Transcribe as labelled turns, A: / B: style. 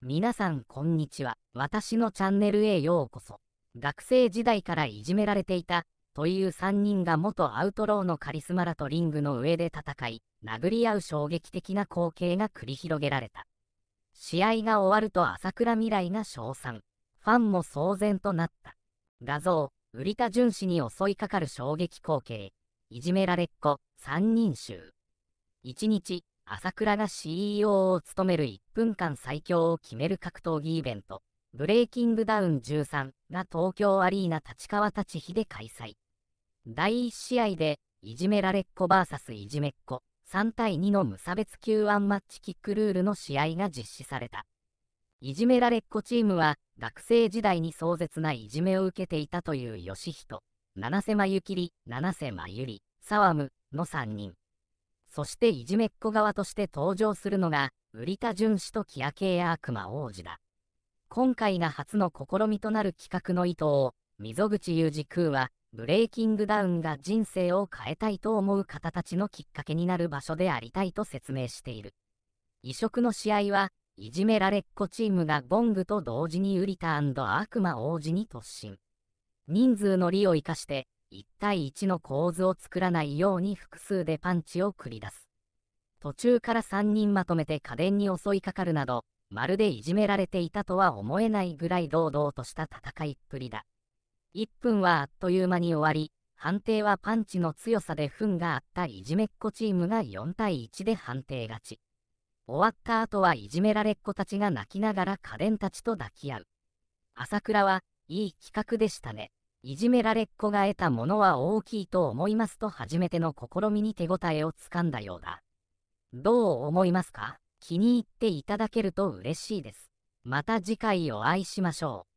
A: 皆さんこんにちは。私のチャンネルへようこそ。学生時代からいじめられていた、という3人が元アウトローのカリスマらとリングの上で戦い、殴り合う衝撃的な光景が繰り広げられた。試合が終わると朝倉未来が称賛。ファンも騒然となった。画像、売田純氏に襲いかかる衝撃光景。いじめられっ子、3人衆。1日、朝倉が CEO を務める1分間最強を決める格闘技イベント、ブレイキングダウン13が東京アリーナ立川立飛で開催。第1試合で、いじめられっ子 VS いじめっ子、3対2の無差別級ワンマッチキックルールの試合が実施された。いじめられっ子チームは、学生時代に壮絶ないじめを受けていたという吉人、七瀬真ゆきり、七瀬真ゆり、沢むの3人。そしていじめっ子側として登場するのが、ウリタ純子とキア系悪魔王子だ。今回が初の試みとなる企画の意図を、溝口裕二空は、ブレイキングダウンが人生を変えたいと思う方たちのきっかけになる場所でありたいと説明している。異色の試合は、いじめられっ子チームがボングと同時にウリタ悪魔王子に突進。人数の利を生かして、1対1の構図を作らないように複数でパンチを繰り出す。途中から3人まとめて家電に襲いかかるなど、まるでいじめられていたとは思えないぐらい堂々とした戦いっぷりだ。1分はあっという間に終わり、判定はパンチの強さで糞があったいじめっ子チームが4対1で判定勝ち。終わった後はいじめられっ子たちが泣きながら家電たちと抱き合う。朝倉はいい企画でしたね。いじめられっ子が得たものは大きいと思いますと初めての試みに手応えをつかんだようだ。どう思いますか気に入っていただけると嬉しいです。また次回お会いしましょう。